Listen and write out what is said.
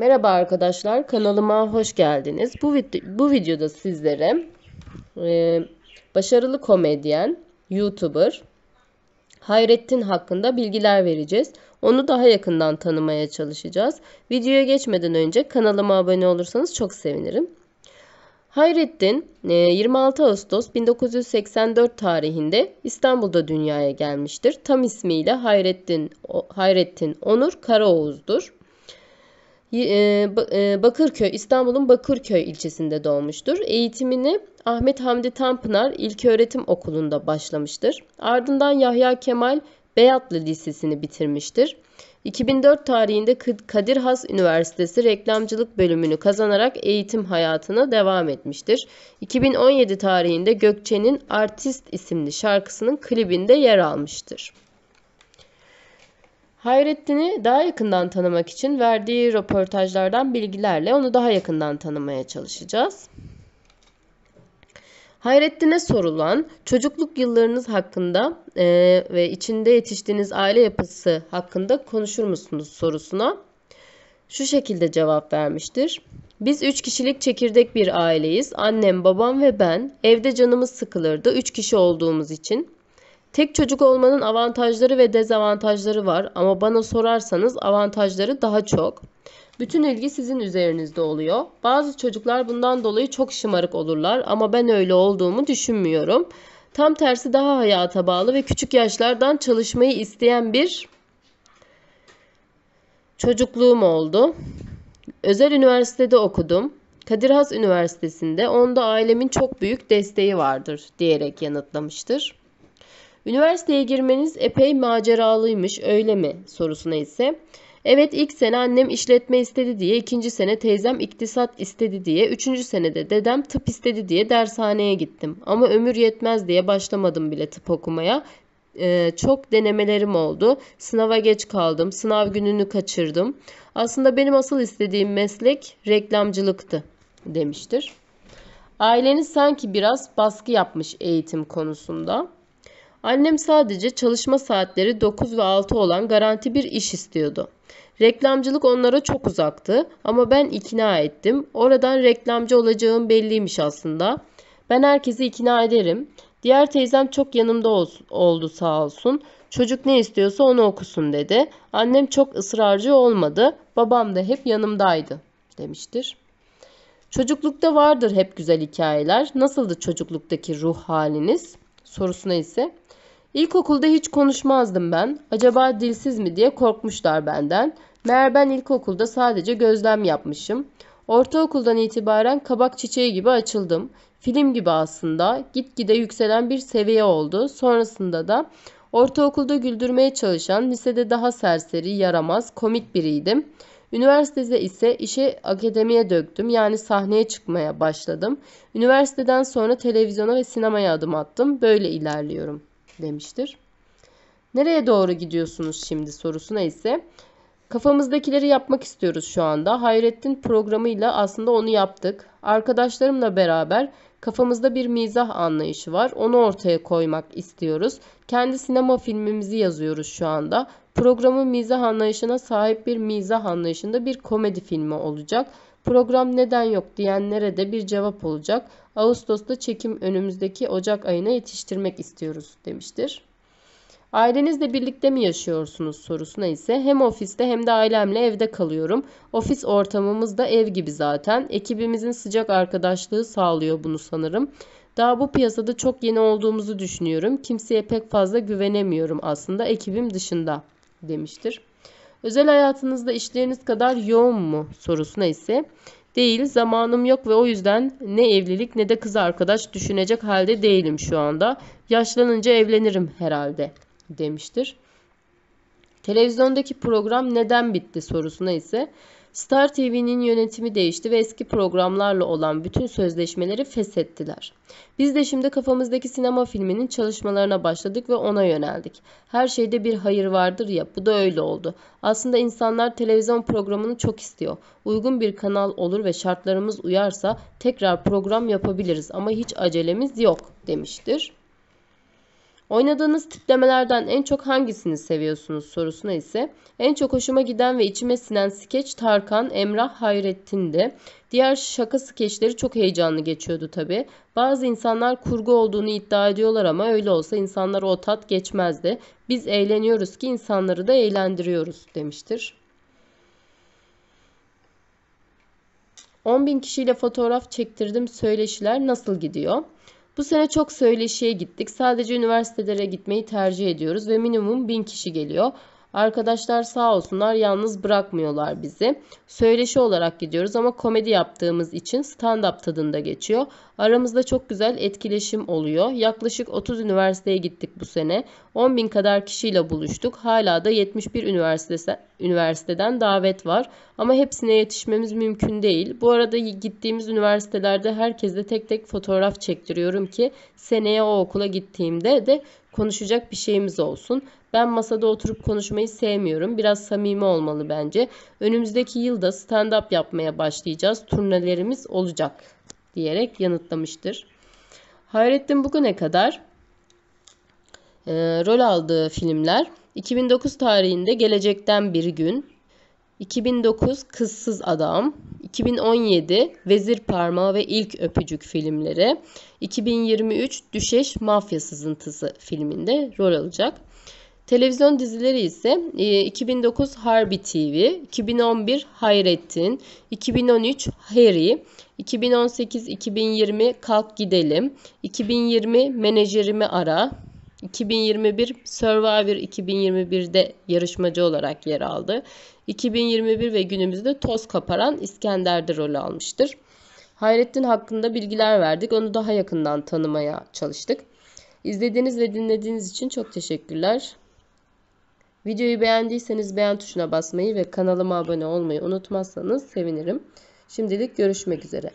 Merhaba arkadaşlar kanalıma hoş geldiniz. Bu, vid bu videoda sizlere e, başarılı komedyen, youtuber Hayrettin hakkında bilgiler vereceğiz. Onu daha yakından tanımaya çalışacağız. Videoya geçmeden önce kanalıma abone olursanız çok sevinirim. Hayrettin 26 e, Ağustos 1984 tarihinde İstanbul'da dünyaya gelmiştir. Tam ismiyle Hayrettin Hayrettin Onur Karaoğuz'dur. E, e, Bakırköy, İstanbul'un Bakırköy ilçesinde doğmuştur. Eğitimini Ahmet Hamdi Tanpınar İlköğretim Okulu'nda başlamıştır. Ardından Yahya Kemal Beyatlı Lisesi'ni bitirmiştir. 2004 tarihinde Kadir Has Üniversitesi Reklamcılık bölümünü kazanarak eğitim hayatına devam etmiştir. 2017 tarihinde Gökçe'nin Artist isimli şarkısının klibinde yer almıştır. Hayrettin'i daha yakından tanımak için verdiği röportajlardan bilgilerle onu daha yakından tanımaya çalışacağız. Hayrettin'e sorulan çocukluk yıllarınız hakkında e, ve içinde yetiştiğiniz aile yapısı hakkında konuşur musunuz sorusuna şu şekilde cevap vermiştir. Biz üç kişilik çekirdek bir aileyiz. Annem, babam ve ben. Evde canımız sıkılırdı üç kişi olduğumuz için. Tek çocuk olmanın avantajları ve dezavantajları var ama bana sorarsanız avantajları daha çok. Bütün ilgi sizin üzerinizde oluyor. Bazı çocuklar bundan dolayı çok şımarık olurlar ama ben öyle olduğumu düşünmüyorum. Tam tersi daha hayata bağlı ve küçük yaşlardan çalışmayı isteyen bir çocukluğum oldu. Özel üniversitede okudum. Kadir Has Üniversitesi'nde onda ailemin çok büyük desteği vardır diyerek yanıtlamıştır. Üniversiteye girmeniz epey maceralıymış öyle mi sorusuna ise Evet ilk sene annem işletme istedi diye, ikinci sene teyzem iktisat istedi diye, üçüncü senede dedem tıp istedi diye dershaneye gittim. Ama ömür yetmez diye başlamadım bile tıp okumaya. Ee, çok denemelerim oldu. Sınava geç kaldım, sınav gününü kaçırdım. Aslında benim asıl istediğim meslek reklamcılıktı demiştir. Aileniz sanki biraz baskı yapmış eğitim konusunda. Annem sadece çalışma saatleri 9 ve 6 olan garanti bir iş istiyordu. Reklamcılık onlara çok uzaktı ama ben ikna ettim. Oradan reklamcı olacağım belliymiş aslında. Ben herkesi ikna ederim. Diğer teyzem çok yanımda oldu sağ olsun. Çocuk ne istiyorsa onu okusun dedi. Annem çok ısrarcı olmadı. Babam da hep yanımdaydı demiştir. Çocuklukta vardır hep güzel hikayeler. Nasıldı çocukluktaki ruh haliniz? sorusuna ise İlkokulda hiç konuşmazdım ben. Acaba dilsiz mi diye korkmuşlar benden. Meğer ben ilkokulda sadece gözlem yapmışım. Ortaokuldan itibaren kabak çiçeği gibi açıldım. Film gibi aslında gitgide yükselen bir seviye oldu. Sonrasında da ortaokulda güldürmeye çalışan, lisede daha serseri, yaramaz, komik biriydim. Üniversitede ise işi akademiye döktüm. Yani sahneye çıkmaya başladım. Üniversiteden sonra televizyona ve sinemaya adım attım. Böyle ilerliyorum demiştir. Nereye doğru gidiyorsunuz şimdi sorusuna ise Kafamızdakileri yapmak istiyoruz şu anda. Hayrettin programıyla aslında onu yaptık. Arkadaşlarımla beraber kafamızda bir mizah anlayışı var. Onu ortaya koymak istiyoruz. Kendi sinema filmimizi yazıyoruz şu anda. Programın mizah anlayışına sahip bir mizah anlayışında bir komedi filmi olacak. Program neden yok diyenlere de bir cevap olacak. Ağustos'ta çekim önümüzdeki Ocak ayına yetiştirmek istiyoruz demiştir. Ailenizle birlikte mi yaşıyorsunuz sorusuna ise hem ofiste hem de ailemle evde kalıyorum. Ofis ortamımız da ev gibi zaten. Ekibimizin sıcak arkadaşlığı sağlıyor bunu sanırım. Daha bu piyasada çok yeni olduğumuzu düşünüyorum. Kimseye pek fazla güvenemiyorum aslında ekibim dışında.'' demiştir. Özel hayatınızda işleriniz kadar yoğun mu sorusuna ise değil zamanım yok ve o yüzden ne evlilik ne de kız arkadaş düşünecek halde değilim şu anda. Yaşlanınca evlenirim herhalde demiştir. Televizyondaki program neden bitti sorusuna ise Star TV'nin yönetimi değişti ve eski programlarla olan bütün sözleşmeleri feshettiler. Biz de şimdi kafamızdaki sinema filminin çalışmalarına başladık ve ona yöneldik. Her şeyde bir hayır vardır ya, bu da öyle oldu. Aslında insanlar televizyon programını çok istiyor. Uygun bir kanal olur ve şartlarımız uyarsa tekrar program yapabiliriz ama hiç acelemiz yok demiştir. Oynadığınız tiplemelerden en çok hangisini seviyorsunuz sorusuna ise en çok hoşuma giden ve içime sinen skeç Tarkan, Emrah Hayrettin'di. Diğer şaka skeçleri çok heyecanlı geçiyordu tabi. Bazı insanlar kurgu olduğunu iddia ediyorlar ama öyle olsa insanlar o tat geçmezdi. Biz eğleniyoruz ki insanları da eğlendiriyoruz demiştir. 10 bin kişiyle fotoğraf çektirdim söyleşiler nasıl gidiyor? Bu sene çok söyleşiye gittik. Sadece üniversitelere gitmeyi tercih ediyoruz ve minimum bin kişi geliyor. Arkadaşlar sağ olsunlar yalnız bırakmıyorlar bizi. Söyleşi olarak gidiyoruz ama komedi yaptığımız için stand-up tadında geçiyor. Aramızda çok güzel etkileşim oluyor. Yaklaşık 30 üniversiteye gittik bu sene. 10 bin kadar kişiyle buluştuk. Hala da 71 üniversiteden davet var. Ama hepsine yetişmemiz mümkün değil. Bu arada gittiğimiz üniversitelerde herkesle tek tek fotoğraf çektiriyorum ki seneye o okula gittiğimde de konuşacak bir şeyimiz olsun. Ben masada oturup konuşmayı sevmiyorum. Biraz samimi olmalı bence. Önümüzdeki yılda stand-up yapmaya başlayacağız. Turnelerimiz olacak diyerek yanıtlamıştır. Hayrettin bugüne kadar e, rol aldığı filmler 2009 tarihinde Gelecekten Bir Gün, 2009 Kızsız Adam, 2017 Vezir Parmağı ve İlk Öpücük filmleri, 2023 Düşeş Mafya Sızıntısı filminde rol alacak. Televizyon dizileri ise 2009 e, Harbi TV, 2011 Hayrettin, 2013 Harry, 2018-2020 Kalk Gidelim, 2020 Menajerimi Ara, 2021 Survivor 2021'de yarışmacı olarak yer aldı. 2021 ve günümüzde toz kaparan İskender'de rol almıştır. Hayrettin hakkında bilgiler verdik. Onu daha yakından tanımaya çalıştık. İzlediğiniz ve dinlediğiniz için çok teşekkürler. Videoyu beğendiyseniz beğen tuşuna basmayı ve kanalıma abone olmayı unutmazsanız sevinirim. Şimdilik görüşmek üzere.